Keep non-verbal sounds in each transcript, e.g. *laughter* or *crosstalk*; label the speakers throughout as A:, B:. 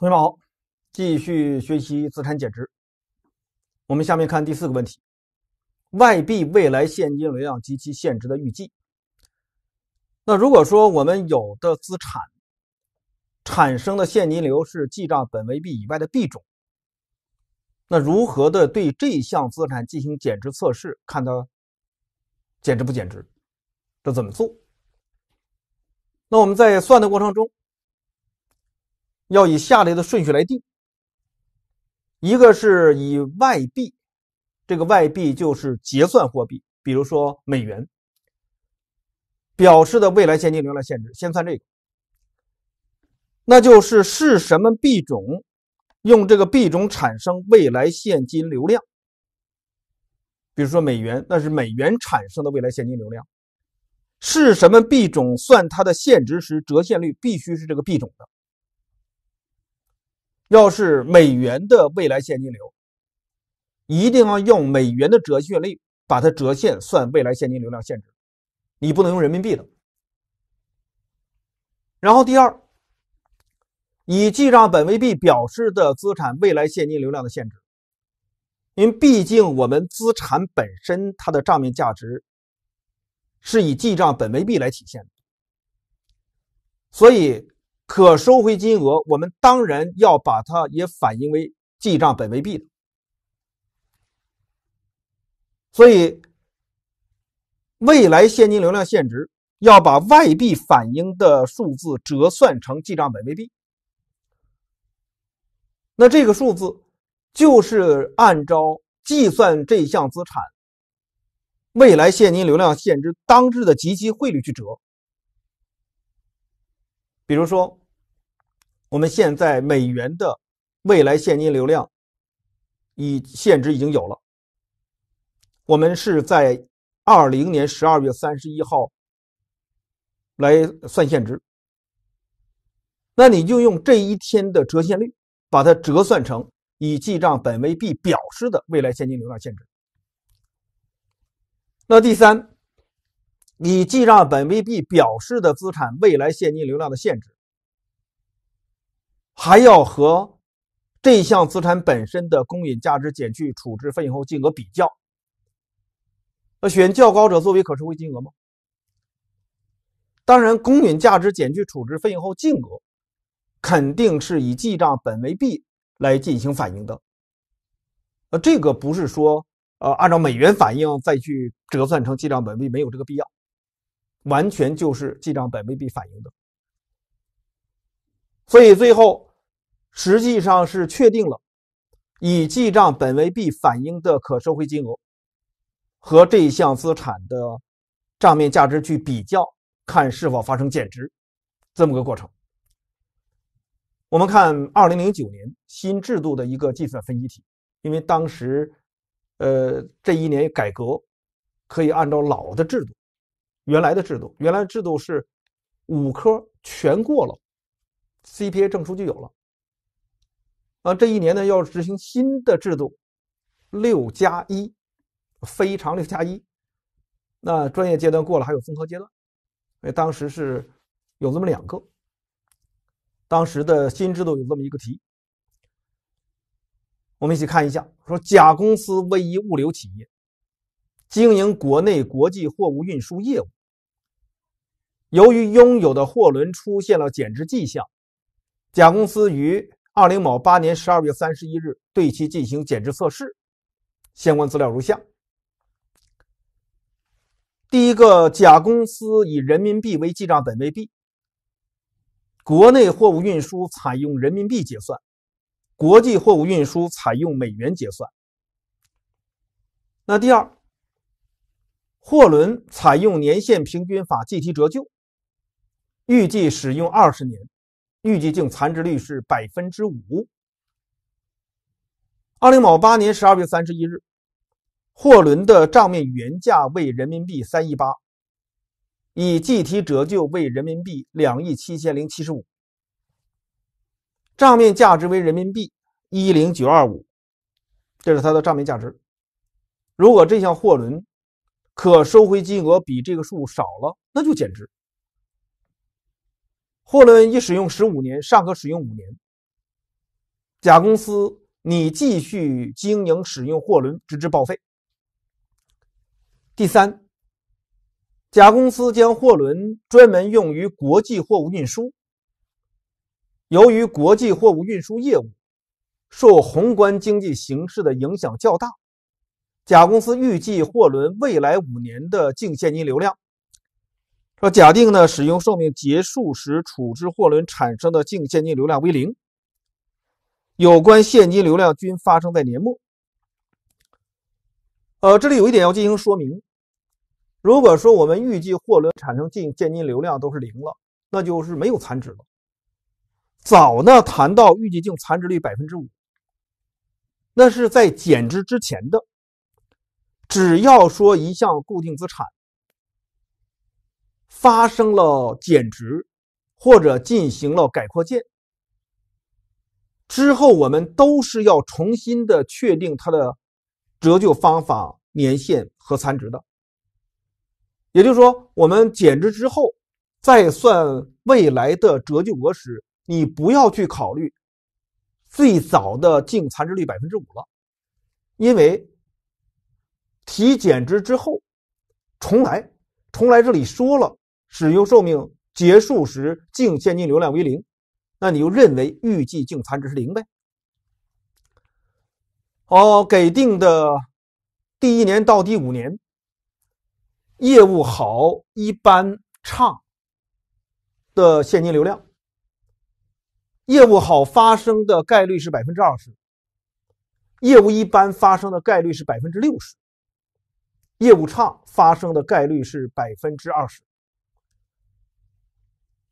A: 同学们好，继续学习资产减值。我们下面看第四个问题：外币未来现金流量及其现值的预计。那如果说我们有的资产产生的现金流是记账本位币以外的币种，那如何的对这项资产进行减值测试，看它减值不减值？这怎么做？那我们在算的过程中。要以下列的顺序来定，一个是以外币，这个外币就是结算货币，比如说美元，表示的未来现金流量限制，先算这个，那就是是什么币种，用这个币种产生未来现金流量，比如说美元，那是美元产生的未来现金流量，是什么币种算它的现值时，折现率必须是这个币种的。要是美元的未来现金流，一定要用美元的折现率把它折现算未来现金流量限值，你不能用人民币的。然后第二，以记账本位币表示的资产未来现金流量的限值，因为毕竟我们资产本身它的账面价值是以记账本位币来体现的，所以。可收回金额，我们当然要把它也反映为记账本位币的。所以，未来现金流量现值要把外币反映的数字折算成记账本位币。那这个数字就是按照计算这项资产未来现金流量现值当日的即期汇率去折。比如说。我们现在美元的未来现金流量以现值已经有了。我们是在二零年十二月三十一号来算现值，那你就用这一天的折现率把它折算成以记账本位币表示的未来现金流量现值。那第三，以记账本位币表示的资产未来现金流量的现值。还要和这项资产本身的公允价值减去处置费用后金额比较，呃，选较高者作为可收回金额吗？当然，公允价值减去处置费用后金额肯定是以记账本为币来进行反映的。呃，这个不是说，呃，按照美元反映再去折算成记账本币，没有这个必要，完全就是记账本为币反映的。所以最后，实际上是确定了以记账本为币反映的可收回金额和这一项资产的账面价值去比较，看是否发生减值，这么个过程。我们看二零零九年新制度的一个计算分析题，因为当时，呃，这一年改革，可以按照老的制度，原来的制度，原来制度是五科全过了。CPA 证书就有了，啊，这一年呢要执行新的制度，六加一，非常六加一，那专业阶段过了还有综合阶段，哎，当时是有这么两个，当时的新制度有这么一个题，我们一起看一下，说甲公司为一物流企业，经营国内国际货物运输业务，由于拥有的货轮出现了减值迹象。甲公司于二零某八年十二月三十一日对其进行减值测试，相关资料如下：第一个，甲公司以人民币为记账本位币，国内货物运输采用人民币结算，国际货物运输采用美元结算。那第二，货轮采用年限平均法计提折旧，预计使用二十年。预计净残值率是百分之五。二零某八年十二月三十一日，货轮的账面原价为人民币三亿八，以计提折旧为人民币两亿七千零七十五，账面价值为人民币一零九二五，这是它的账面价值。如果这项货轮可收回金额比这个数少了，那就减值。货轮已使用十五年，尚可使用五年。甲公司拟继续经营使用货轮直至报废。第三，甲公司将货轮专门用于国际货物运输。由于国际货物运输业务受宏观经济形势的影响较大，甲公司预计货轮未来五年的净现金流量。说假定呢，使用寿命结束时处置货轮产生的净现金流量为零，有关现金流量均发生在年末。呃，这里有一点要进行说明，如果说我们预计货轮产生净现金流量都是零了，那就是没有残值了。早呢谈到预计净残值率百分之五，那是在减值之前的，只要说一项固定资产。发生了减值，或者进行了改扩建之后，我们都是要重新的确定它的折旧方法、年限和残值的。也就是说，我们减值之后再算未来的折旧额时，你不要去考虑最早的净残值率百分之五了，因为提减值之后重来重来，这里说了。使用寿命结束时净现金流量为零，那你就认为预计净残值是零呗？哦，给定的，第一年到第五年，业务好、一般、差的现金流量，业务好发生的概率是百分之二十，业务一般发生的概率是百分之六十，业务差发生的概率是百分之二十。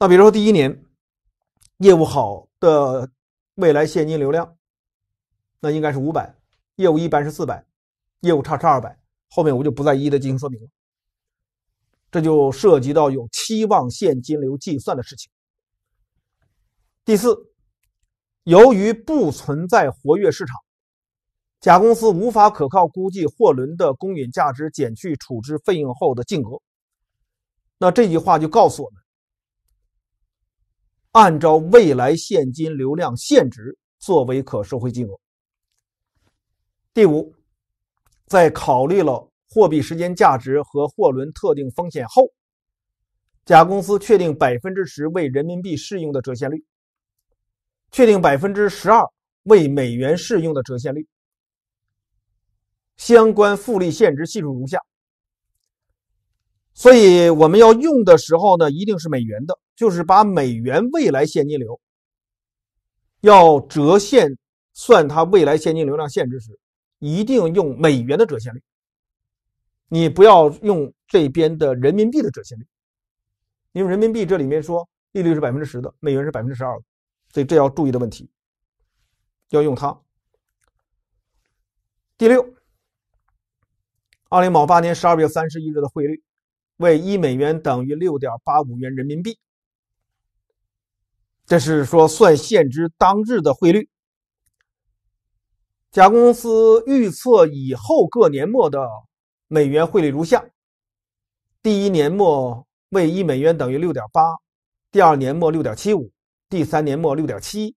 A: 那比如说，第一年业务好的未来现金流量，那应该是五百；业务一般是四百；业务差差二百。后面我就不再一一的进行说明了。这就涉及到有期望现金流计算的事情。第四，由于不存在活跃市场，甲公司无法可靠估计货轮的公允价值减去处置费用后的净额。那这句话就告诉我们。按照未来现金流量现值作为可收回金额。第五，在考虑了货币时间价值和货轮特定风险后，甲公司确定百分之十为人民币适用的折现率，确定百分之十二为美元适用的折现率。相关复利现值系数如下。所以我们要用的时候呢，一定是美元的，就是把美元未来现金流要折现算它未来现金流量限制时，一定用美元的折现率。你不要用这边的人民币的折现率，因为人民币这里面说利率是百分之十的，美元是百分之十二的，所以这要注意的问题，要用它。第六，二零某八年十二月三十一日的汇率。为一美元等于六点八五元人民币，这是说算现值当日的汇率。甲公司预测以后各年末的美元汇率如下：第一年末为一美元等于六点八，第二年末六点七五，第三年末六点七，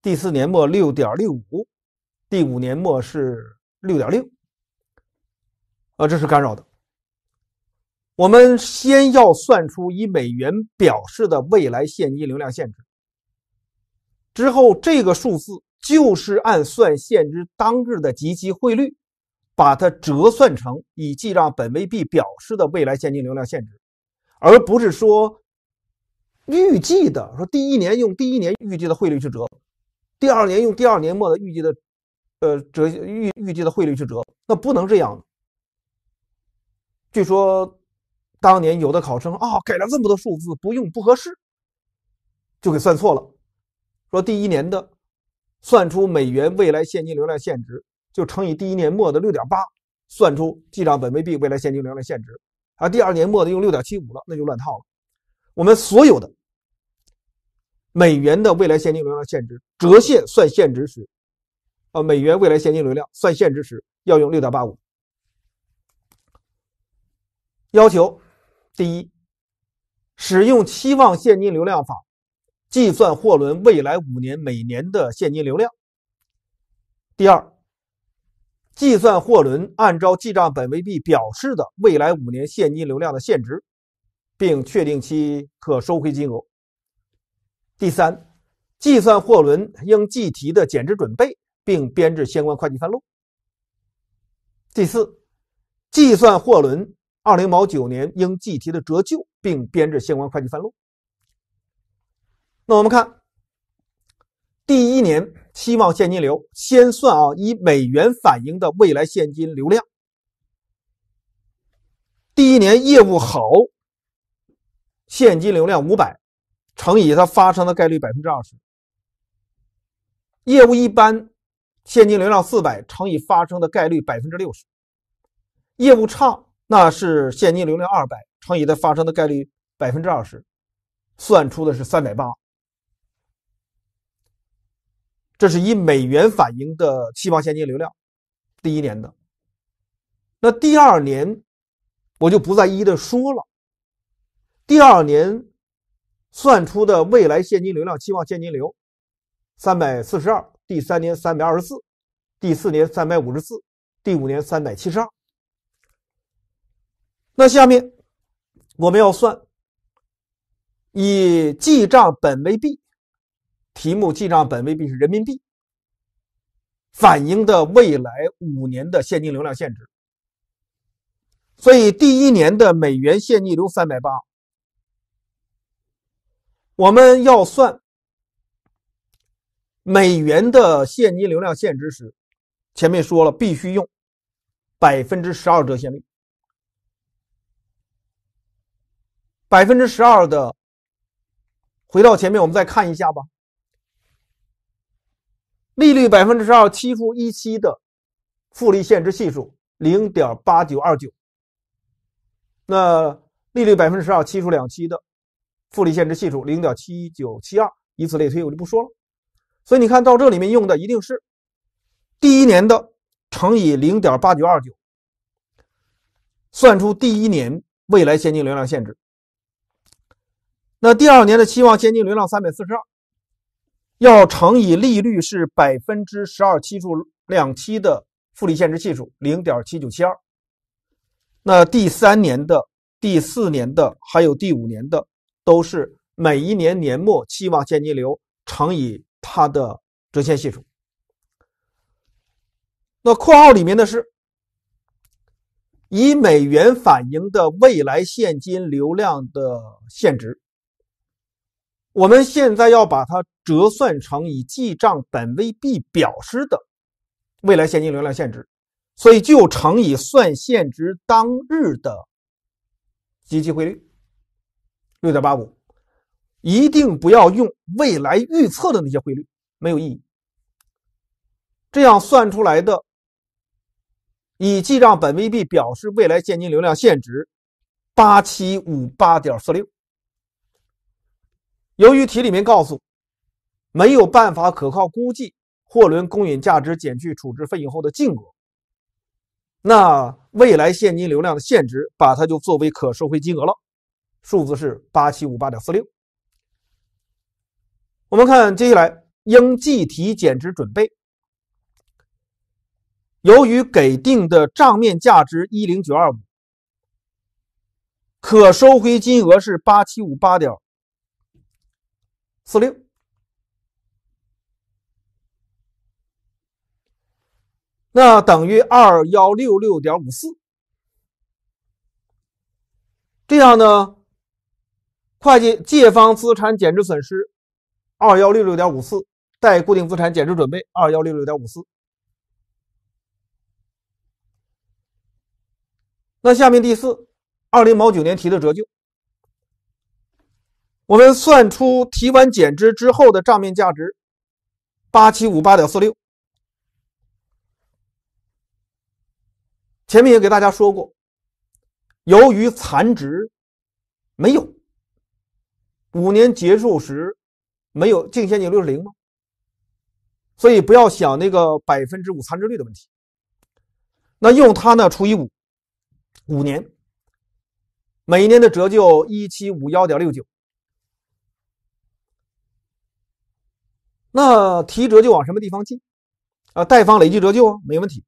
A: 第四年末六点六五，第五年末是六点六。啊，这是干扰的。我们先要算出以美元表示的未来现金流量限值，之后这个数字就是按算现值当日的即期汇率，把它折算成以记账本位币表示的未来现金流量限值，而不是说预计的，说第一年用第一年预计的汇率去折，第二年用第二年末的预计的，呃折预预计的汇率去折，那不能这样。据说。当年有的考生啊，给了这么多数字，不用不合适，就给算错了。说第一年的算出美元未来现金流量现值，就乘以第一年末的六点八，算出记账本位币未来现金流量现值。啊，第二年末的用六点七五了，那就乱套了。我们所有的美元的未来现金流量现值折现算现值时，啊，美元未来现金流量算现值时要用六点八五，要求。第一，使用期望现金流量法计算货轮未来五年每年的现金流量。第二，计算货轮按照记账本位币表示的未来五年现金流量的现值，并确定其可收回金额。第三，计算货轮应计提的减值准备，并编制相关会计分录。第四，计算货轮。二零毛九年应计提的折旧，并编制相关会计分录。那我们看第一年期望现金流，先算啊以美元反映的未来现金流量。第一年业务好，现金流量五百乘以它发生的概率百分之二十；业务一般，现金流量四百乘以发生的概率百分之六十；业务差。那是现金流量二百乘以它发生的概率百分之二十，算出的是三百八。这是以美元反映的期望现金流量，第一年的。那第二年我就不再一一的说了。第二年算出的未来现金流量期望现金流三百四十二，第三年三百二十四，第四年三百五十四，第五年三百七十二。那下面我们要算以记账本为币，题目记账本为币是人民币，反映的未来五年的现金流量现值。所以第一年的美元现金流三百八，我们要算美元的现金流量现值时，前面说了必须用百分之十二折现率。百分之十二的，回到前面，我们再看一下吧。利率百分之十二，期初一期的复利现值系数零点八九二九。那利率百分之十二，期初两期的复利现值系数零点七九七二，以此类推，我就不说了。所以你看到这里面用的一定是第一年的乘以零点八九二九，算出第一年未来现金流量限制。那第二年的期望现金流量三百四十二，要乘以利率是百分之十二，期数两期的复利现值系数零点七九七二。那第三年的、第四年的还有第五年的，都是每一年年末期望现金流乘以它的折现系数。那括号里面的是以美元反映的未来现金流量的现值。我们现在要把它折算成以记账本位币表示的未来现金流量现值，所以就乘以算现值当日的基期汇率六点八五，一定不要用未来预测的那些汇率，没有意义。这样算出来的以记账本位币表示未来现金流量现值八七五八点四六。由于题里面告诉没有办法可靠估计货轮公允价值减去处置费用后的净额，那未来现金流量的现值，把它就作为可收回金额了，数字是八七五八点四六。我们看接下来应计提减值准备。由于给定的账面价值一零九二五，可收回金额是八七五八点。四六，那等于二幺六六点五四，这样呢？会计借方资产减值损失二幺六六点五四，贷固定资产减值准备二幺六六点五四。那下面第四，二零毛九年提的折旧。我们算出提完减支之后的账面价值，八七五八点四六。前面也给大家说过，由于残值没有，五年结束时没有净现金率是零吗？所以不要想那个百分之五残值率的问题。那用它呢除以五，五年，每年的折旧一七五幺点六九。那提折旧往什么地方寄？啊，贷方累计折旧啊，没问题。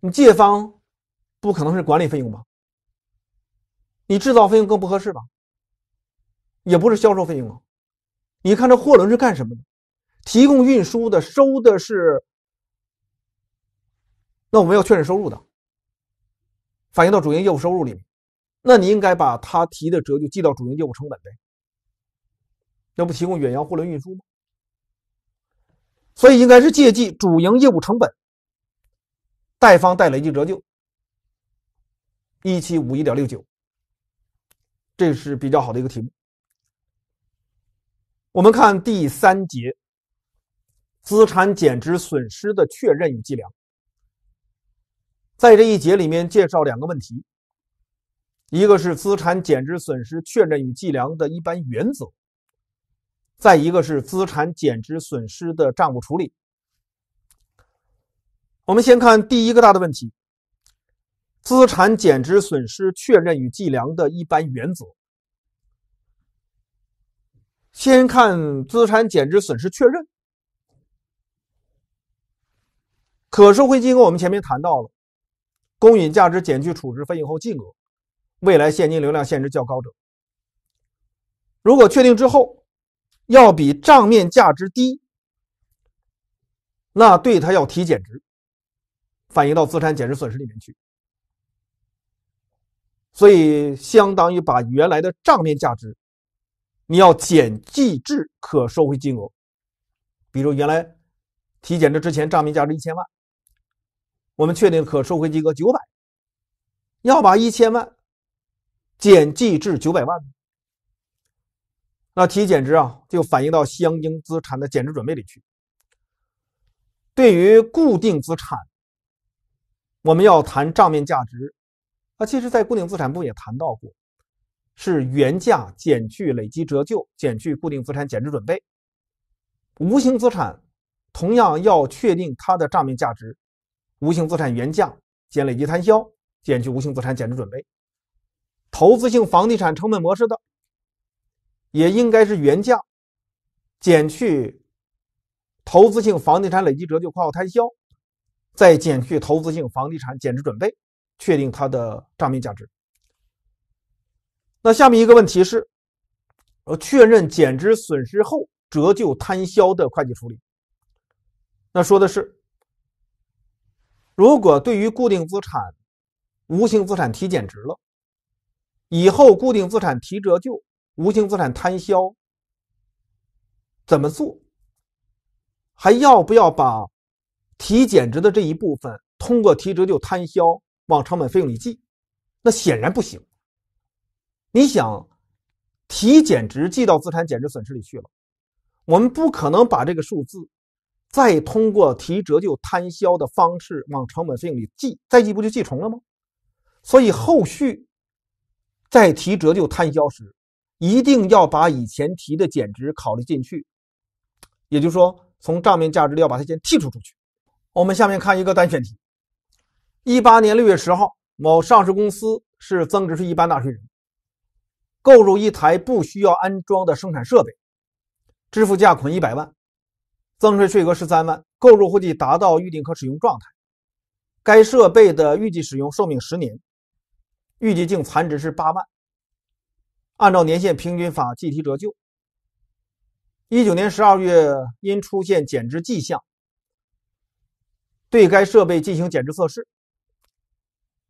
A: 你借方不可能是管理费用吧？你制造费用更不合适吧？也不是销售费用啊。你看这货轮是干什么的？提供运输的，收的是。那我们要确认收入的，反映到主营业务收入里面。那你应该把他提的折旧记到主营业务成本呗。那不提供远洋货轮运输吗？所以应该是借记主营业务成本，贷方贷累计折旧，一七五一点六九，这是比较好的一个题目。我们看第三节，资产减值损失的确认与计量，在这一节里面介绍两个问题，一个是资产减值损失确认与计量的一般原则。再一个是资产减值损失的账务处理。我们先看第一个大的问题：资产减值损失确认与计量的一般原则。先看资产减值损失确认，可收回金额我们前面谈到了，公允价值减去处置费用后净额，未来现金流量现值较高者。如果确定之后。要比账面价值低，那对它要提减值，反映到资产减值损失里面去。所以相当于把原来的账面价值，你要减计至可收回金额。比如原来提减值之前账面价值一千万，我们确定可收回金额九百，要把一千万减计至九百万那提减值啊，就反映到相应资产的减值准备里去。对于固定资产，我们要谈账面价值。那其实，在固定资产部也谈到过，是原价减去累计折旧，减去固定资产减值准备。无形资产同样要确定它的账面价值，无形资产原价减累计摊销，减去无形资产减值准备。投资性房地产成本模式的。也应该是原价减去投资性房地产累计折旧、括号摊销，再减去投资性房地产减值准备，确定它的账面价值。那下面一个问题是：呃，确认减值损失后，折旧摊销的会计处理。那说的是，如果对于固定资产、无形资产提减值了，以后固定资产提折旧。无形资产摊销怎么做？还要不要把提减值的这一部分通过提折旧摊销往成本费用里记？那显然不行。你想，提减值记到资产减值损失里去了，我们不可能把这个数字再通过提折旧摊销的方式往成本费用里记，再记不就记重了吗？所以后续再提折旧摊销时。一定要把以前提的减值考虑进去，也就是说，从账面价值里要把它先剔除出去。我们下面看一个单选题：一八年六月十号，某上市公司是增值税一般纳税人，购入一台不需要安装的生产设备，支付价款一百万，增值税额十三万，购入后即达到预定可使用状态。该设备的预计使用寿命十年，预计净残值是八万。按照年限平均法计提折旧。一九年十二月，因出现减值迹象，对该设备进行减值测试。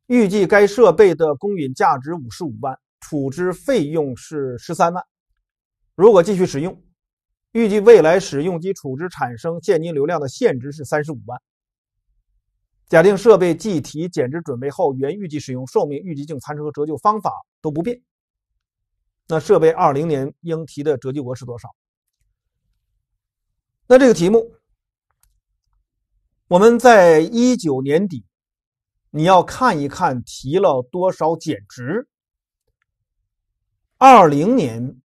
A: 预计该设备的公允价值五十五万，处置费用是十三万。如果继续使用，预计未来使用及处置产生现金流量的现值是三十五万。假定设备计提减值准备后，原预计使用寿命、预计净残值和折旧方法都不变。那设备二零年应提的折旧额是多少？那这个题目，我们在一九年底，你要看一看提了多少减值。二零年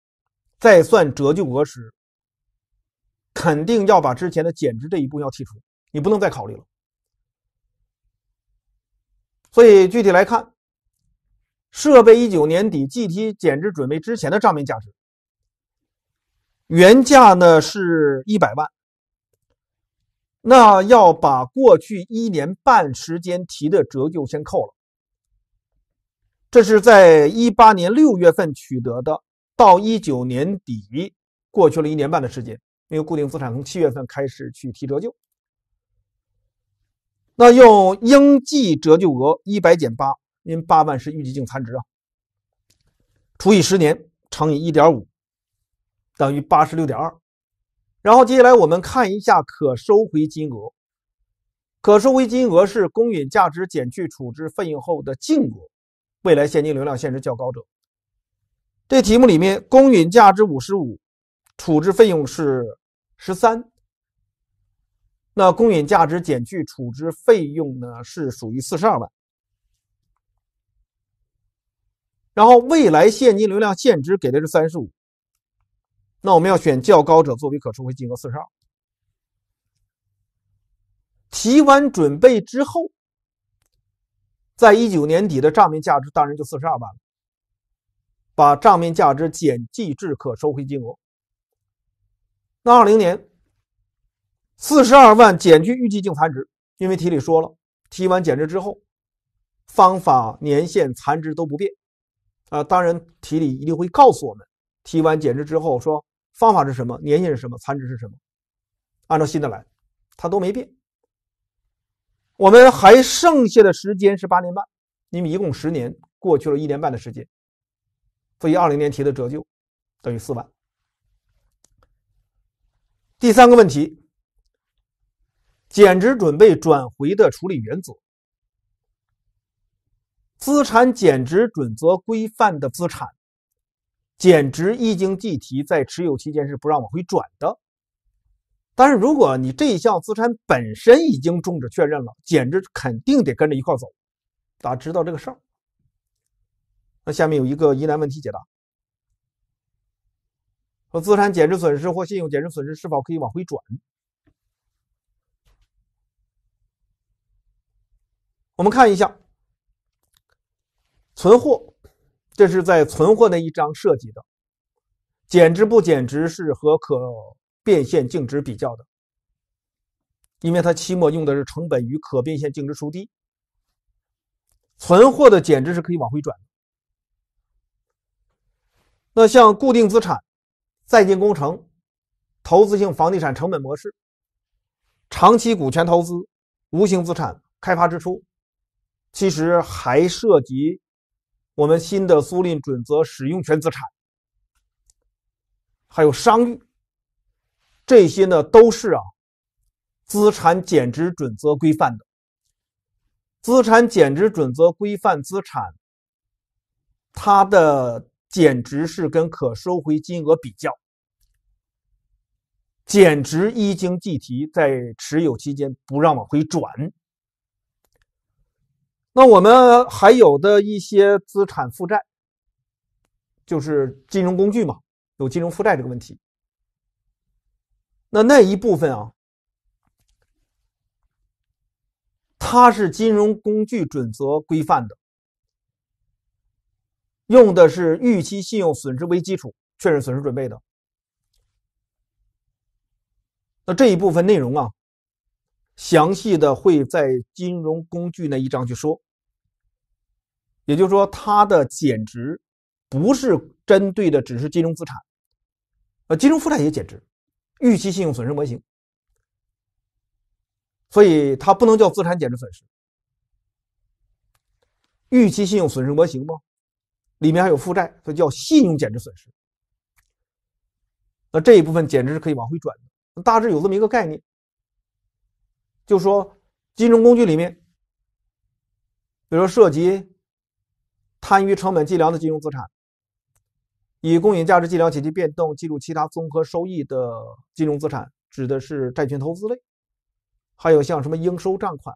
A: 再算折旧额时，肯定要把之前的减值这一步要剔除，你不能再考虑了。所以具体来看。设备一九年底计提减值准备之前的账面价值，原价呢是一百万，那要把过去一年半时间提的折旧先扣了，这是在一八年六月份取得的，到一九年底过去了一年半的时间，因为固定资产从七月份开始去提折旧，那用应计折旧额一百减八。因八万是预计净残值啊，除以十年乘以一点五，等于八十六点二。然后接下来我们看一下可收回金额。可收回金额是公允价值减去处置费用后的净额，未来现金流量限值较高者。这题目里面，公允价值五十五，处置费用是十三。那公允价值减去处置费用呢，是属于四十二万。然后未来现金流量现值给的是三十五，那我们要选较高者作为可收回金额，四十二。提完准备之后，在一九年底的账面价值当然就四十二万了。把账面价值减计至可收回金额。那二零年，四十二万减去预计净残值，因为题里说了，提完减值之后，方法、年限、残值都不变。啊，当然题里一定会告诉我们，提完减值之后说方法是什么，年限是什么，残值是什么，按照新的来，它都没变。我们还剩下的时间是八年半，因为一共十年，过去了一年半的时间，所以二零年提的折旧等于四万。第三个问题，减值准备转回的处理原则。资产减值准则规范的资产减值一经计提，在持有期间是不让往回转的。但是，如果你这一项资产本身已经终止确认了，减值肯定得跟着一块走。大家知道这个事儿。那下面有一个疑难问题解答：说资产减值损失或信用减值损失是否可以往回转？我们看一下。存货，这是在存货那一章涉及的，减值不减值是和可变现净值比较的，因为它期末用的是成本与可变现净值孰低。存货的减值是可以往回转。的。那像固定资产、在建工程、投资性房地产成本模式、长期股权投资、无形资产开发支出，其实还涉及。我们新的租赁准则，使用权资产，还有商誉，这些呢都是啊，资产减值准则规范的。资产减值准则规范资产，它的减值是跟可收回金额比较，减值一经计提，在持有期间不让往回转。那我们还有的一些资产负债，就是金融工具嘛，有金融负债这个问题。那那一部分啊，它是金融工具准则规范的，用的是预期信用损失为基础确认损失准备的。那这一部分内容啊，详细的会在金融工具那一章去说。也就是说，它的减值不是针对的只是金融资产，呃，金融负债也减值，预期信用损失模型，所以它不能叫资产减值损失。预期信用损失模型吗？里面还有负债，所以叫信用减值损失。那这一部分简直是可以往回转的，大致有这么一个概念，就说金融工具里面，比如说涉及。摊余成本计量的金融资产，以公允价值计量且其变动计入其他综合收益的金融资产，指的是债权投资类，还有像什么应收账款。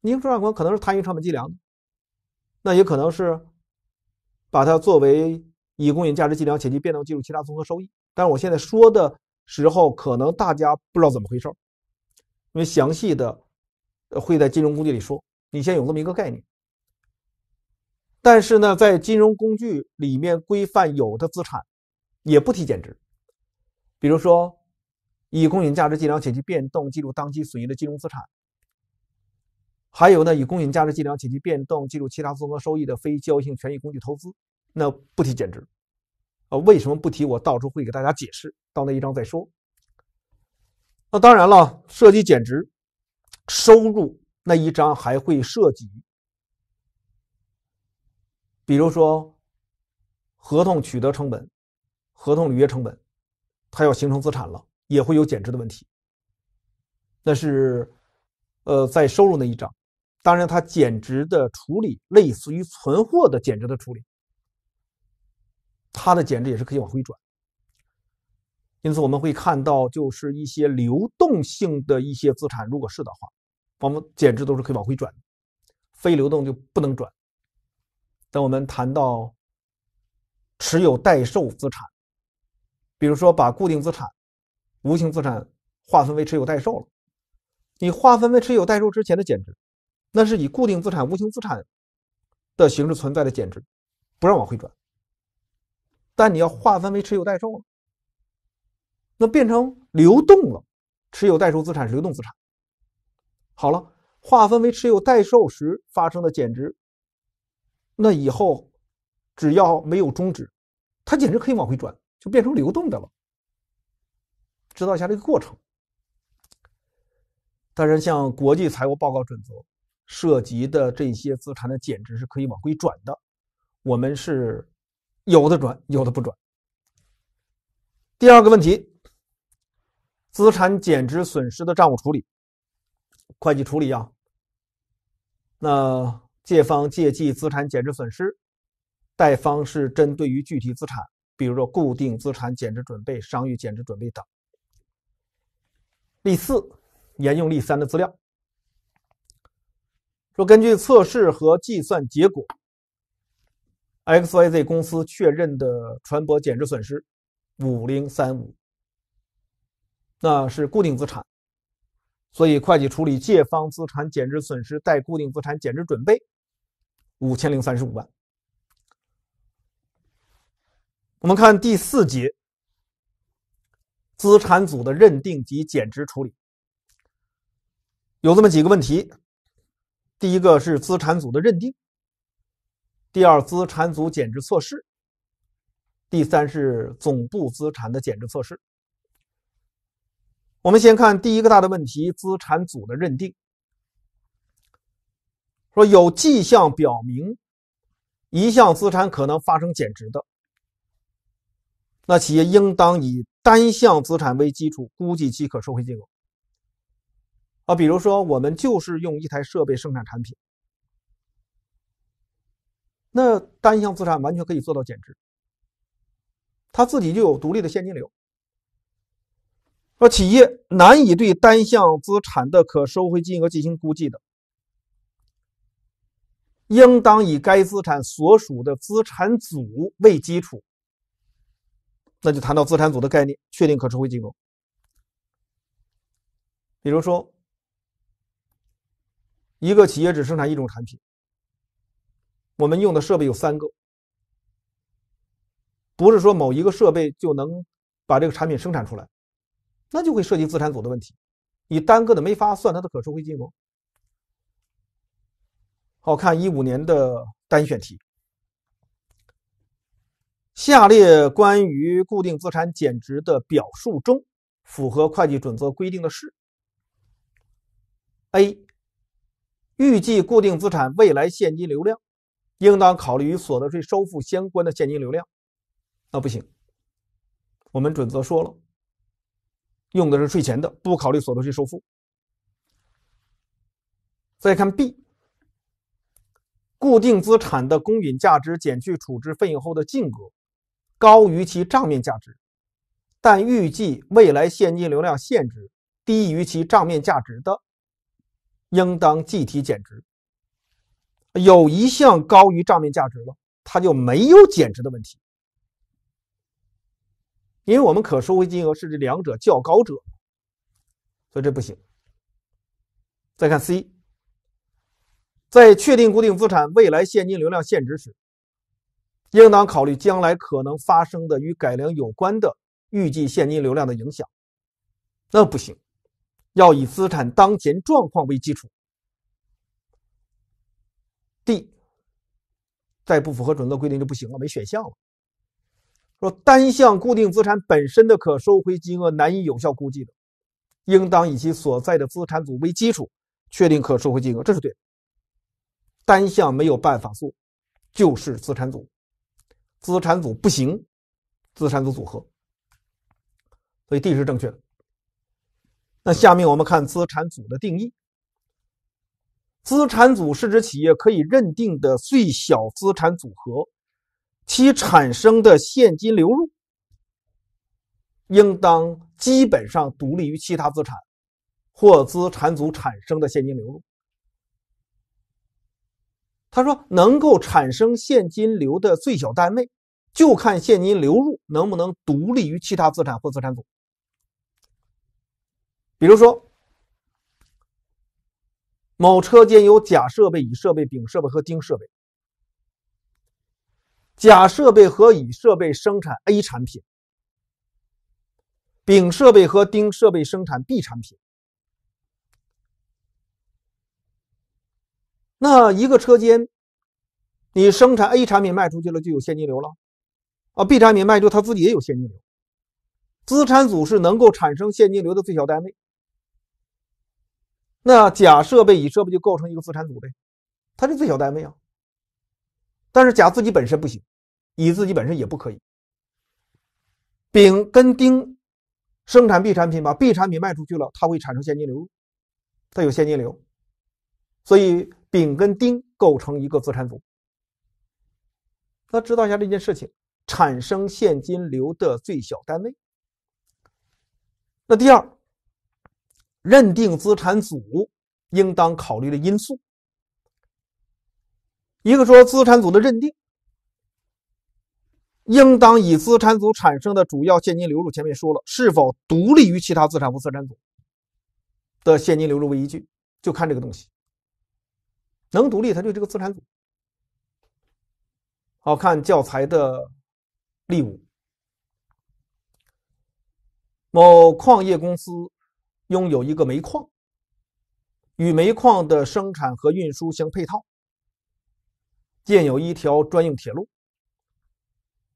A: 应收账款可能是摊余成本计量，那也可能是把它作为以公允价值计量且其变动计入其他综合收益。但是我现在说的时候，可能大家不知道怎么回事，因为详细的会在金融工具里说。你先有这么一个概念。但是呢，在金融工具里面规范有的资产，也不提减值。比如说，以公允价值计量且其变动计入当期损益的金融资产，还有呢，以公允价值计量且其变动计入其他综合收益的非交易性权益工具投资，那不提减值。啊，为什么不提？我到时候会给大家解释，到那一章再说。那当然了，涉及减值收入那一章还会涉及。比如说，合同取得成本、合同履约成本，它要形成资产了，也会有减值的问题。那是，呃，在收入那一章，当然它减值的处理类似于存货的减值的处理，它的减值也是可以往回转。因此我们会看到，就是一些流动性的一些资产，如果是的话，我们减值都是可以往回转非流动就不能转。等我们谈到持有待售资产，比如说把固定资产、无形资产划分为持有待售了，你划分为持有待售之前的减值，那是以固定资产、无形资产的形式存在的减值，不让往回转。但你要划分为持有待售了，那变成流动了。持有待售资产是流动资产。好了，划分为持有待售时发生的减值。那以后，只要没有终止，它简直可以往回转，就变成流动的了。知道一下这个过程。但是，像国际财务报告准则涉及的这些资产的减值是可以往回转的。我们是有的转，有的不转。第二个问题，资产减值损失的账务处理、会计处理呀，那。借方借记资产减值损失，贷方是针对于具体资产，比如说固定资产减值准备、商誉减值准备等。例四，沿用例三的资料，说根据测试和计算结果，XYZ 公司确认的船舶减值损失五零三五，那是固定资产，所以会计处理借方资产减值损失，贷固定资产减值准备。五千零三十五万。我们看第四节，资产组的认定及减值处理，有这么几个问题：第一个是资产组的认定；第二，资产组减值测试；第三是总部资产的减值测试。我们先看第一个大的问题：资产组的认定。说有迹象表明，一项资产可能发生减值的，那企业应当以单项资产为基础估计其可收回金额。啊，比如说我们就是用一台设备生产产品，那单项资产完全可以做到减值，它自己就有独立的现金流。说企业难以对单项资产的可收回金额进行估计的。应当以该资产所属的资产组为基础，那就谈到资产组的概念，确定可收回金额。比如说，一个企业只生产一种产品，我们用的设备有三个，不是说某一个设备就能把这个产品生产出来，那就会涉及资产组的问题，你单个的没法算它的可收回金额。好看一五年的单选题，下列关于固定资产减值的表述中，符合会计准则规定的是：A. 预计固定资产未来现金流量，应当考虑与所得税收付相关的现金流量。那不行，我们准则说了，用的是税前的，不考虑所得税收付。再看 B。固定资产的公允价值减去处置费用后的净额高于其账面价值，但预计未来现金流量现值低于其账面价值的，应当计提减值。有一项高于账面价值了，它就没有减值的问题，因为我们可收回金额是这两者较高者，所以这不行。再看 C。在确定固定资产未来现金流量限值时，应当考虑将来可能发生的与改良有关的预计现金流量的影响。那不行，要以资产当前状况为基础。D，在不符合准则规定就不行了，没选项了。说单项固定资产本身的可收回金额难以有效估计的，应当以其所在的资产组为基础确定可收回金额，这是对的。单项没有办法做，就是资产组，资产组不行，资产组组合，所以 D 是正确的。那下面我们看资产组的定义。资产组是指企业可以认定的最小资产组合，其产生的现金流入应当基本上独立于其他资产或资产组产生的现金流入。他说：“能够产生现金流的最小单位，就看现金流入能不能独立于其他资产或资产组。比如说，某车间有甲设备、乙设备、丙设备和丁设备。甲设备和乙设备生产 A 产品，丙设备和丁设备生产 B 产品。”那一个车间，你生产 A 产品卖出去了就有现金流了，啊，B 产品卖出它自己也有现金流。资产组是能够产生现金流的最小单位。那甲设备、乙设备就构成一个资产组呗，它是最小单位。啊。但是甲自己本身不行，乙自己本身也不可以。丙跟丁生产 B 产品，把 B 产品卖出去了，它会产生现金流，它有现金流，所以。丙跟丁构成一个资产组，那知道一下这件事情产生现金流的最小单位。那第二，认定资产组应当考虑的因素，一个说资产组的认定应当以资产组产生的主要现金流入，前面说了，是否独立于其他资产组资产组的现金流入为依据，就看这个东西。能独立，它就这个资产组。好看教材的例五。某矿业公司拥有一个煤矿，与煤矿的生产和运输相配套，建有一条专用铁路。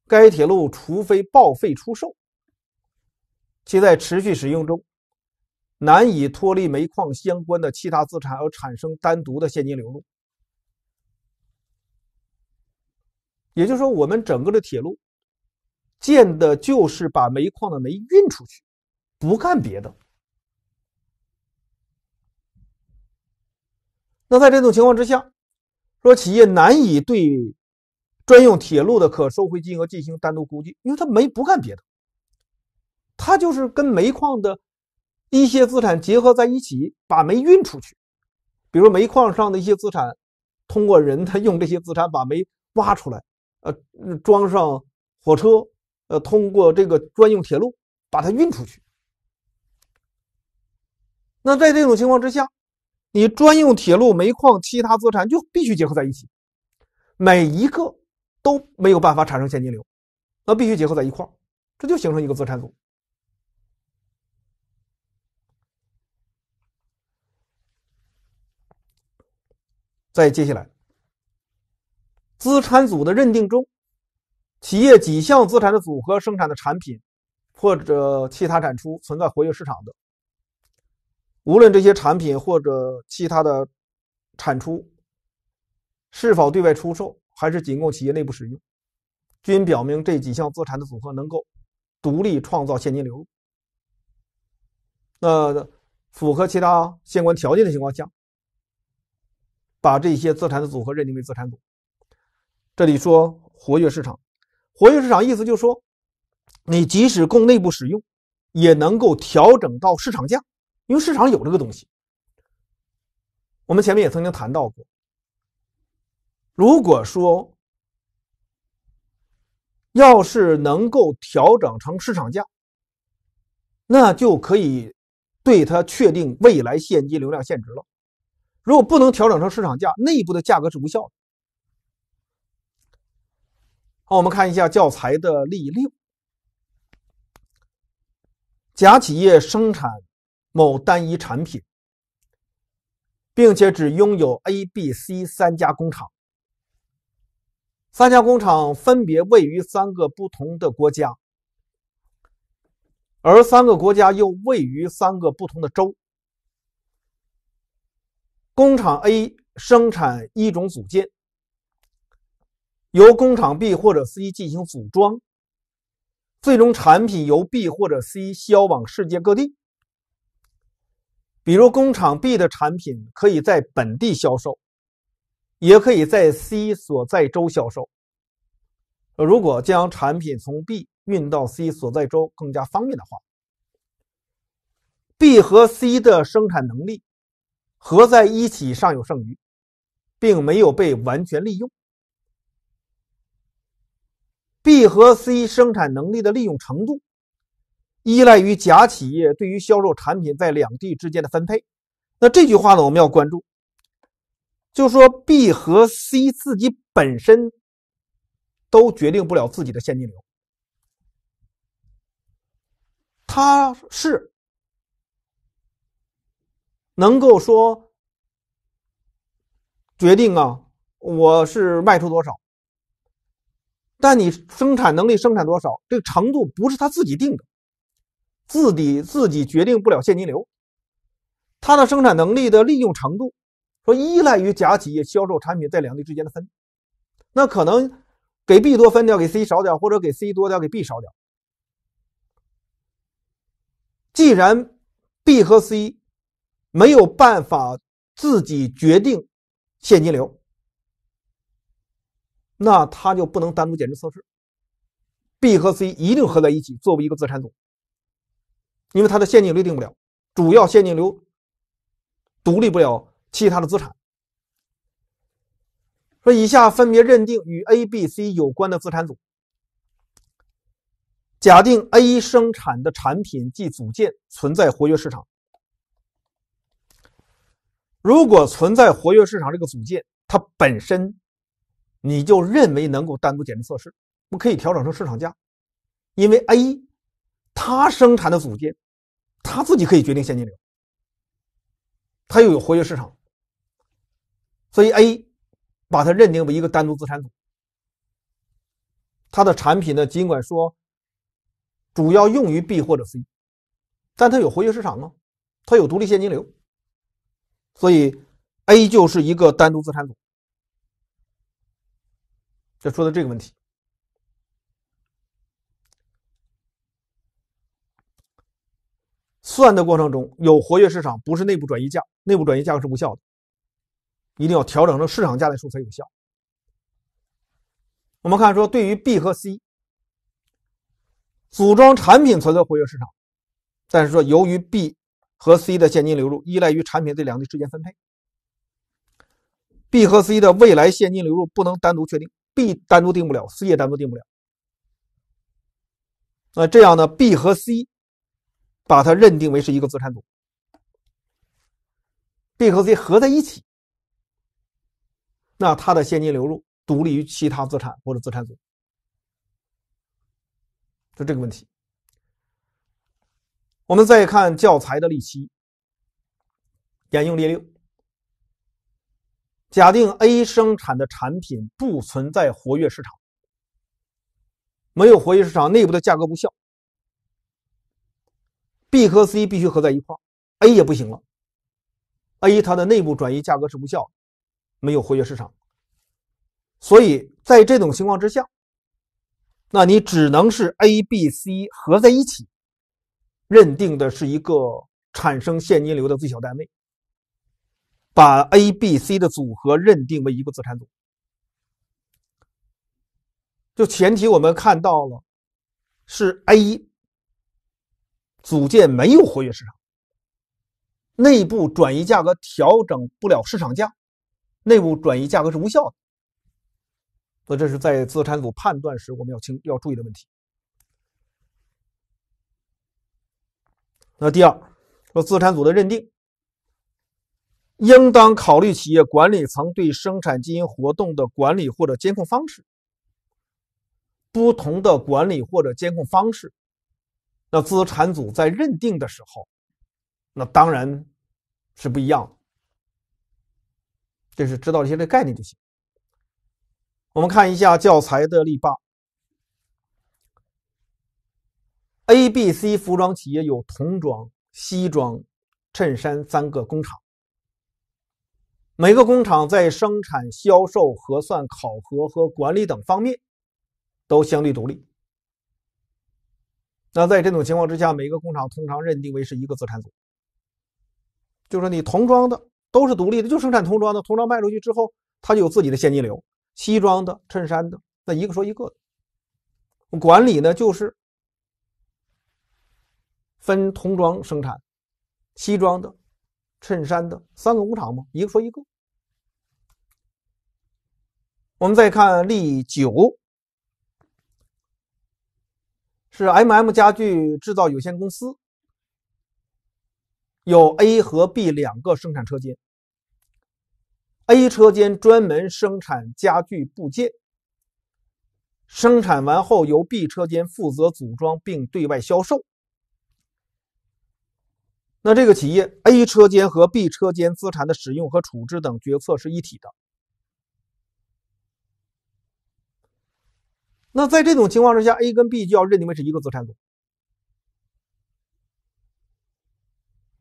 A: 该铁路除非报废出售，其在持续使用中。难以脱离煤矿相关的其他资产而产生单独的现金流入，也就是说，我们整个的铁路建的就是把煤矿的煤运出去，不干别的。那在这种情况之下，说企业难以对专用铁路的可收回金额进行单独估计，因为它没不干别的，它就是跟煤矿的。一些资产结合在一起，把煤运出去，比如煤矿上的一些资产，通过人 *laughs* 他用这些资产把煤挖出来，呃，装上火车，呃，通过这个专用铁路把它运出去。那在这种情况之下，你专用铁路、煤矿、其他资产就必须结合在一起，每一个都没有办法产生现金流，那必须结合在一块这就形成一个资产组。在接下来，资产组的认定中，企业几项资产的组合生产的产品或者其他产出存在活跃市场的，无论这些产品或者其他的产出是否对外出售，还是仅供企业内部使用，均表明这几项资产的组合能够独立创造现金流。那符合其他相关条件的情况下。把这些资产的组合认定为资产组。这里说活跃市场，活跃市场意思就说，你即使供内部使用，也能够调整到市场价，因为市场有这个东西。我们前面也曾经谈到过，如果说要是能够调整成市场价，那就可以对它确定未来现金流量现值了。如果不能调整成市场价，内部的价格是无效的。好，我们看一下教材的例六。甲企业生产某单一产品，并且只拥有 A、B、C 三家工厂，三家工厂分别位于三个不同的国家，而三个国家又位于三个不同的州。工厂 A 生产一种组件，由工厂 B 或者 C 进行组装，最终产品由 B 或者 C 销往世界各地。比如，工厂 B 的产品可以在本地销售，也可以在 C 所在州销售。如果将产品从 B 运到 C 所在州更加方便的话，B 和 C 的生产能力。合在一起尚有剩余，并没有被完全利用。B 和 C 生产能力的利用程度，依赖于甲企业对于销售产品在两地之间的分配。那这句话呢，我们要关注，就说 B 和 C 自己本身都决定不了自己的现金流，它是。能够说决定啊，我是卖出多少？但你生产能力生产多少，这个程度不是他自己定的，自己自己决定不了现金流。他的生产能力的利用程度，说依赖于甲企业销售产品在两地之间的分，那可能给 B 多分点，给 C 少点，或者给 C 多点，给 B 少点。既然 B 和 C。没有办法自己决定现金流，那他就不能单独减值测试。B 和 C 一定合在一起作为一个资产组，因为它的现金流定不了，主要现金流独立不了其他的资产。说以下分别认定与 A、B、C 有关的资产组。假定 A 生产的产品及组件存在活跃市场。如果存在活跃市场这个组件，它本身，你就认为能够单独减值测试，我可以调整成市场价，因为 A，它生产的组件，它自己可以决定现金流，它又有活跃市场，所以 A，把它认定为一个单独资产组。它的产品呢，尽管说，主要用于 B 或者 C，但它有活跃市场吗？它有独立现金流。所以，A 就是一个单独资产组。这说的这个问题，算的过程中有活跃市场，不是内部转移价，内部转移价格是无效的，一定要调整成市场价的候才有效。我们看说，对于 B 和 C，组装产品存在活跃市场，但是说由于 B。和 C 的现金流入依赖于产品这两地之间分配。B 和 C 的未来现金流入不能单独确定，B 单独定不了，C 也单独定不了。那这样呢？B 和 C 把它认定为是一个资产组，B 和 C 合在一起，那它的现金流入独立于其他资产或者资产组，就这个问题。我们再看教材的例七，引用例六。假定 A 生产的产品不存在活跃市场，没有活跃市场，内部的价格无效。B 和 C 必须合在一块，A 也不行了。A 它的内部转移价格是无效，没有活跃市场。所以在这种情况之下，那你只能是 A、B、C 合在一起。认定的是一个产生现金流的最小单位，把 A、B、C 的组合认定为一个资产组。就前提我们看到了，是 A 组件没有活跃市场，内部转移价格调整不了市场价，内部转移价格是无效的。所以这是在资产组判断时我们要清要注意的问题。那第二，说资产组的认定，应当考虑企业管理层对生产经营活动的管理或者监控方式。不同的管理或者监控方式，那资产组在认定的时候，那当然是不一样。这是知道一些这概念就行。我们看一下教材的例八。A、B、C 服装企业有童装、西装、衬衫三个工厂，每个工厂在生产、销售、核算、考核和管理等方面都相对独立。那在这种情况之下，每个工厂通常认定为是一个资产组，就是说你童装的都是独立的，就生产童装的，童装卖出去之后，它就有自己的现金流；西装的、衬衫的，那一个说一个的。管理呢，就是。分童装生产、西装的、衬衫的三个工厂嘛，一个说一个。我们再看例九，是 M M 家具制造有限公司，有 A 和 B 两个生产车间。A 车间专门生产家具部件，生产完后由 B 车间负责组装并对外销售。那这个企业 A 车间和 B 车间资产的使用和处置等决策是一体的。那在这种情况之下，A 跟 B 就要认定为是一个资产组。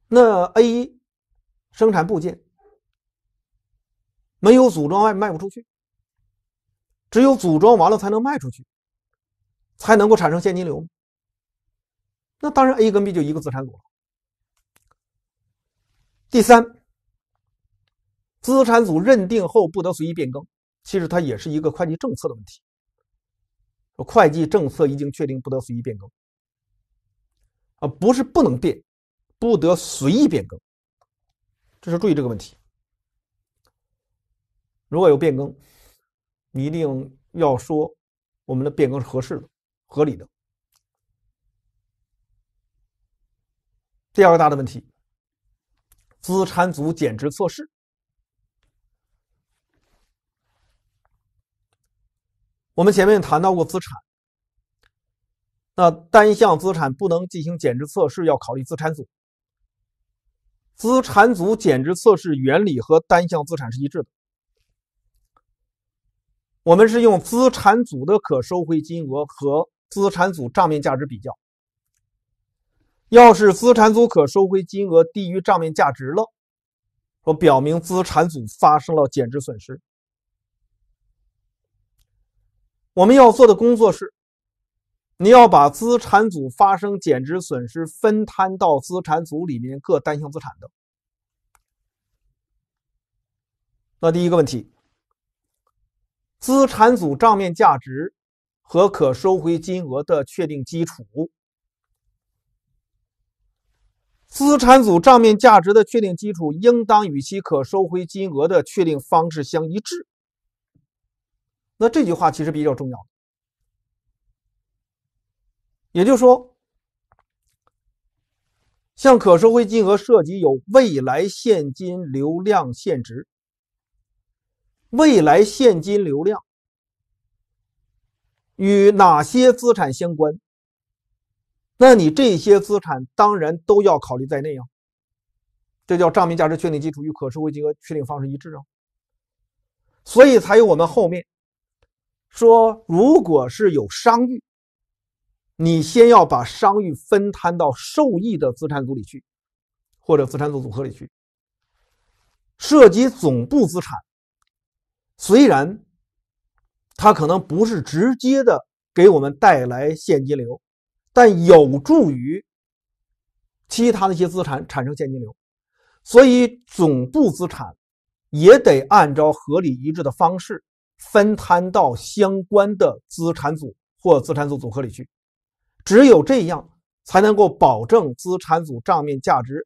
A: 那 A 生产部件没有组装外卖不出去，只有组装完了才能卖出去，才能够产生现金流。那当然 A 跟 B 就一个资产组。第三，资产组认定后不得随意变更。其实它也是一个会计政策的问题。会计政策一经确定，不得随意变更。啊，不是不能变，不得随意变更。这是注意这个问题。如果有变更，你一定要说我们的变更是合适的、合理的。第二个大的问题。资产组减值测试，我们前面谈到过资产，那单项资产不能进行减值测试，要考虑资产组。资产组减值测试原理和单项资产是一致的，我们是用资产组的可收回金额和资产组账面价值比较。要是资产组可收回金额低于账面价值了，说表明资产组发生了减值损失。我们要做的工作是，你要把资产组发生减值损失分摊到资产组里面各单项资产的。那第一个问题，资产组账面价值和可收回金额的确定基础。资产组账面价值的确定基础，应当与其可收回金额的确定方式相一致。那这句话其实比较重要，也就是说，像可收回金额涉及有未来现金流量现值，未来现金流量与哪些资产相关？那你这些资产当然都要考虑在内啊，这叫账面价值确定基础与可收回金额确定方式一致啊，所以才有我们后面说，如果是有商誉，你先要把商誉分摊到受益的资产组里去，或者资产组组合里去。涉及总部资产，虽然它可能不是直接的给我们带来现金流。但有助于其他的一些资产产生现金流，所以总部资产也得按照合理一致的方式分摊到相关的资产组或资产组组合里去。只有这样，才能够保证资产组账面价值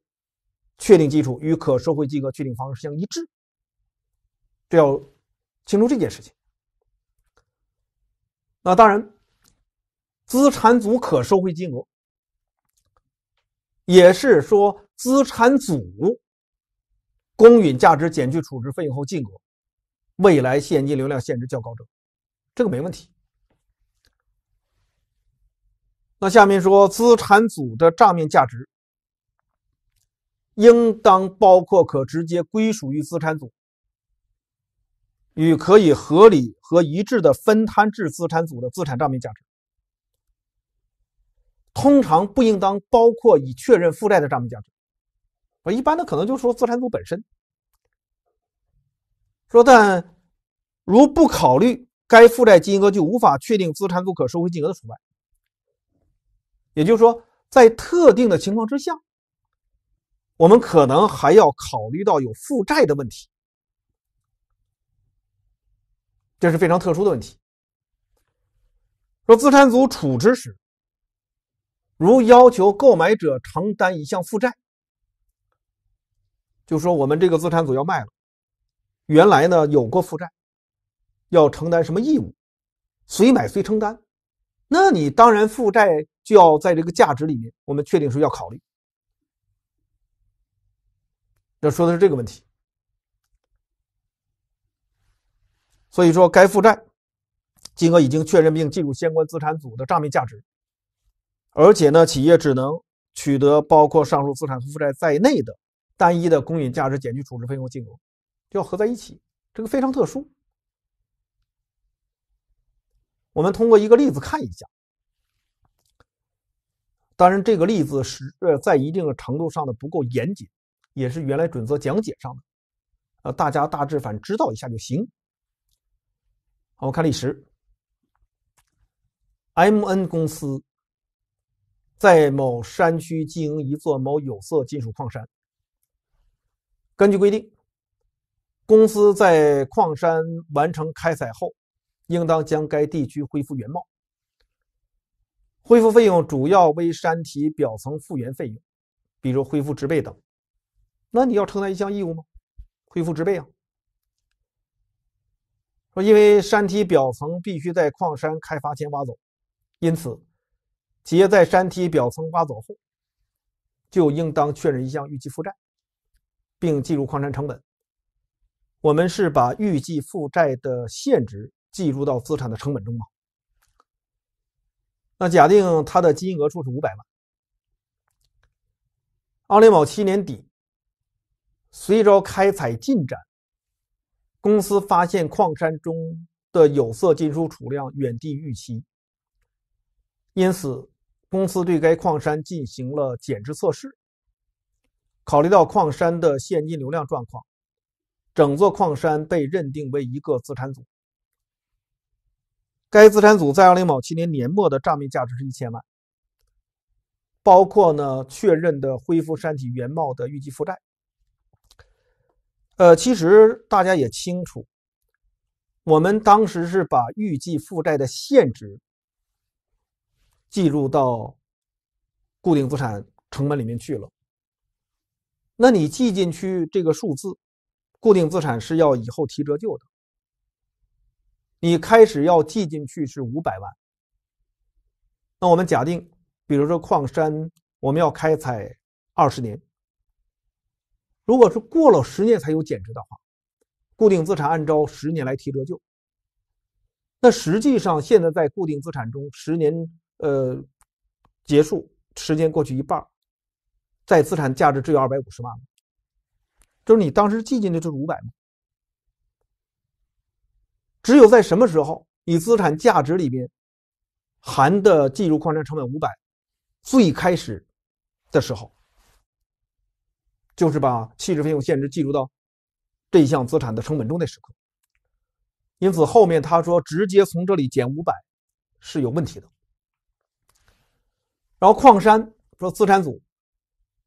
A: 确定基础与可收回金额确定方式相一致。这要清楚这件事情。那当然。资产组可收回金额，也是说资产组公允价值减去处置费用后净额，未来现金流量现值较高者，这个没问题。那下面说资产组的账面价值，应当包括可直接归属于资产组与可以合理和一致的分摊至资产组的资产账面价值。通常不应当包括已确认负债的账面价值，我一般的可能就说资产组本身。说但如不考虑该负债金额，就无法确定资产组可收回金额的除外。也就是说，在特定的情况之下，我们可能还要考虑到有负债的问题，这是非常特殊的问题。说资产组处置时。如要求购买者承担一项负债，就说我们这个资产组要卖了，原来呢有过负债，要承担什么义务，随买随承担，那你当然负债就要在这个价值里面，我们确定说要考虑，要说的是这个问题。所以说该负债金额已经确认并计入相关资产组的账面价值。而且呢，企业只能取得包括上述资产负债在内的单一的公允价值减去处置费用金额，就要合在一起，这个非常特殊。我们通过一个例子看一下。当然，这个例子是呃在一定的程度上的不够严谨，也是原来准则讲解上的，呃，大家大致反知道一下就行。好，我看历史 m N 公司。在某山区经营一座某有色金属矿山。根据规定，公司在矿山完成开采后，应当将该地区恢复原貌。恢复费用主要为山体表层复原费用，比如恢复植被等。那你要承担一项义务吗？恢复植被啊！说因为山体表层必须在矿山开发前挖走，因此。企业在山体表层挖走后，就应当确认一项预计负债，并计入矿山成本。我们是把预计负债的现值计入到资产的成本中吗？那假定它的金额数是五百万。二零某七年底，随着开采进展，公司发现矿山中的有色金属储量远低于预期。因此，公司对该矿山进行了减值测试。考虑到矿山的现金流量状况，整座矿山被认定为一个资产组。该资产组在二零某七年年末的账面价值是一千万，包括呢确认的恢复山体原貌的预计负债。呃，其实大家也清楚，我们当时是把预计负债的现值。计入到固定资产成本里面去了。那你记进去这个数字，固定资产是要以后提折旧的。你开始要记进去是五百万。那我们假定，比如说矿山，我们要开采二十年。如果是过了十年才有减值的话，固定资产按照十年来提折旧。那实际上现在在固定资产中，十年。呃，结束时间过去一半在资产价值只有二百五十万，就是你当时记进的就是五百嘛。只有在什么时候，你资产价值里边含的计入矿山成本五百，最开始的时候，就是把弃置费用限制计入到这项资产的成本中的时刻。因此，后面他说直接从这里减五百是有问题的。然后矿山说，资产组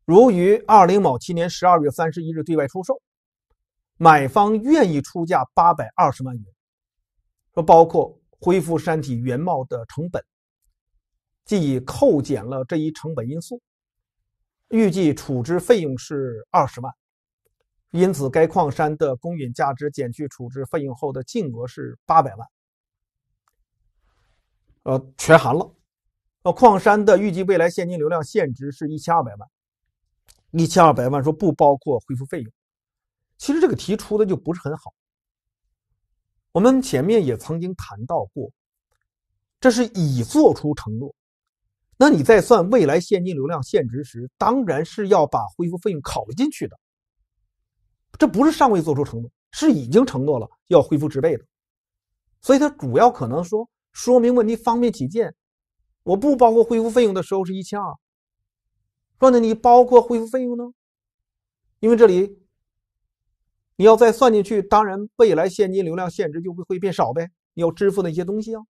A: 如于二零某七年十二月三十一日对外出售，买方愿意出价八百二十万元，说包括恢复山体原貌的成本，即扣减了这一成本因素。预计处置费用是二十万，因此该矿山的公允价值减去处置费用后的净额是八百万，呃，全含了。那矿山的预计未来现金流量现值是一千二百万，一千二百万说不包括恢复费用，其实这个提出的就不是很好。我们前面也曾经谈到过，这是已做出承诺，那你在算未来现金流量现值时，当然是要把恢复费用考进去的，这不是尚未做出承诺，是已经承诺了要恢复植被的，所以它主要可能说说明问题方便起见。我不包括恢复费用的时候是一千二，说的你包括恢复费用呢？因为这里你要再算进去，当然未来现金流量现值就会会变少呗，你要支付那些东西啊。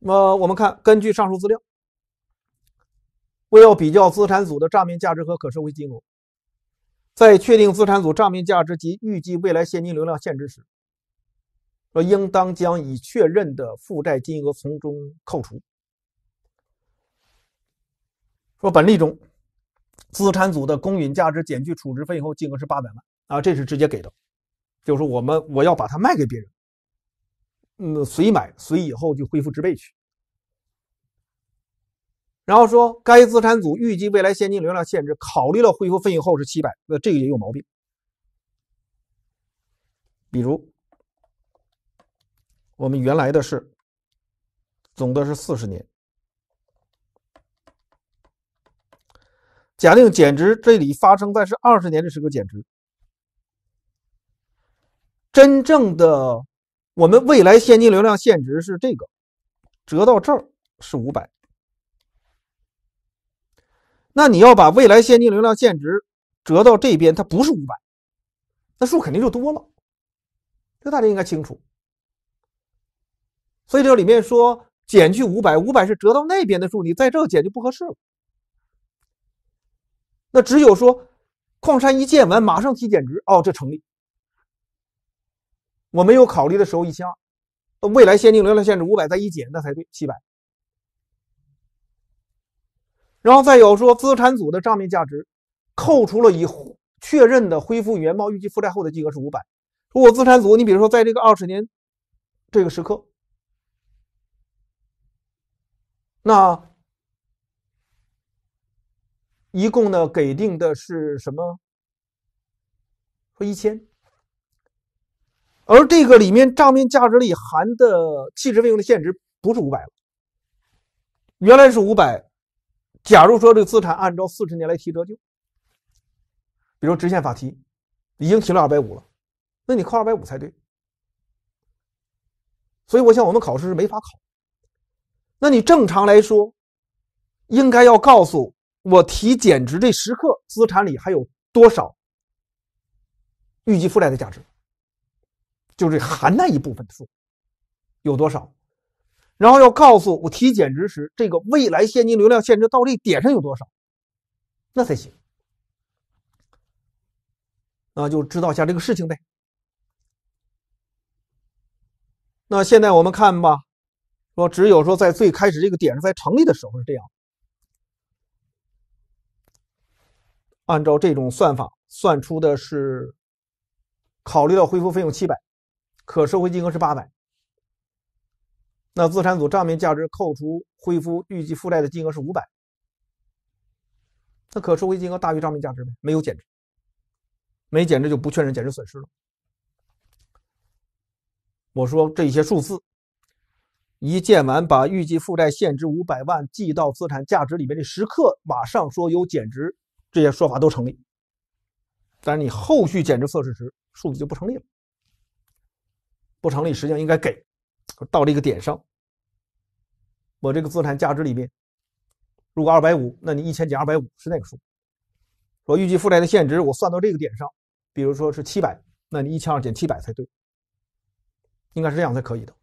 A: 那么我们看，根据上述资料，为要比较资产组的账面价值和可收回金额，在确定资产组账面价值及预计未来现金流量现值时。说应当将已确认的负债金额从中扣除。说本例中，资产组的公允价值减去处置费以后金额是八百万啊，这是直接给的，就是我们我要把它卖给别人，嗯，谁买谁以后就恢复之备去。然后说该资产组预计未来现金流量限制，考虑了恢复费用后是七百，那这个也有毛病，比如。我们原来的是总的是四十年，假定减值这里发生在是二十年的时个减值。真正的我们未来现金流量现值是这个，折到这儿是五百。那你要把未来现金流量现值折到这边，它不是五百，那数肯定就多了，这大家应该清楚。所以这里面说减去五百，五百是折到那边的数，你在这减就不合适了。那只有说，矿山一建完马上提减值，哦，这成立。我没有考虑的时候一千二，未来现金流量限制五百再一减，那才对七百。然后再有说，资产组的账面价值，扣除了已确认的恢复原貌预计负债后的金额是五百。如果资产组，你比如说在这个二十年这个时刻。那一共呢？给定的是什么？和一千，而这个里面账面价值里含的弃置费用的现值不是五百了，原来是五百。假如说这个资产按照四十年来提折旧，比如直线法提，已经提了二百五了，那你扣二百五才对。所以我想，我们考试是没法考。那你正常来说，应该要告诉我提减值这时刻资产里还有多少预计负债的价值，就是含那一部分的数有多少，然后要告诉我提减值时这个未来现金流量限制到这点上有多少，那才行。那就知道一下这个事情呗。那现在我们看吧。说只有说在最开始这个点上，在成立的时候是这样。按照这种算法算出的是，考虑到恢复费用七百，可收回金额是八百。那资产组账面价值扣除恢复预计负债的金额是五百。那可收回金额大于账面价值呗，没有减值，没减值就不确认减值损失了。我说这些数字。一建完，把预计负债现值五百万记到资产价值里面的时刻，马上说有减值，这些说法都成立。但是你后续减值测试时，数字就不成立了，不成立。实际上应该给到了一个点上，我这个资产价值里面，如果二百五，那你一千减二百五是那个数。说预计负债的现值，我算到这个点上，比如说是七百，那你一千二减七百才对，应该是这样才可以的。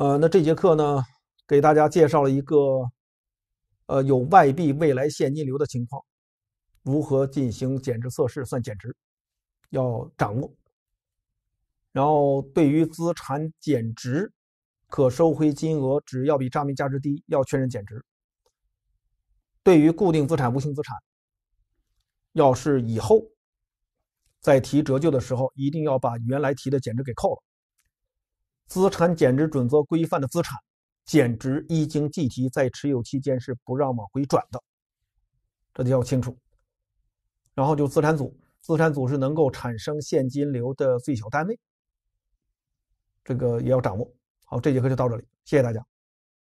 A: 呃，那这节课呢，给大家介绍了一个，呃，有外币未来现金流的情况，如何进行减值测试算减值，要掌握。然后对于资产减值，可收回金额只要比账面价值低，要确认减值。对于固定资产、无形资产，要是以后再提折旧的时候，一定要把原来提的减值给扣了。资产减值准则规范的资产减值一经计提，在持有期间是不让往回转的，这就要清楚。然后就资产组，资产组是能够产生现金流的最小单位，这个也要掌握。好，这节课就到这里，谢谢大家。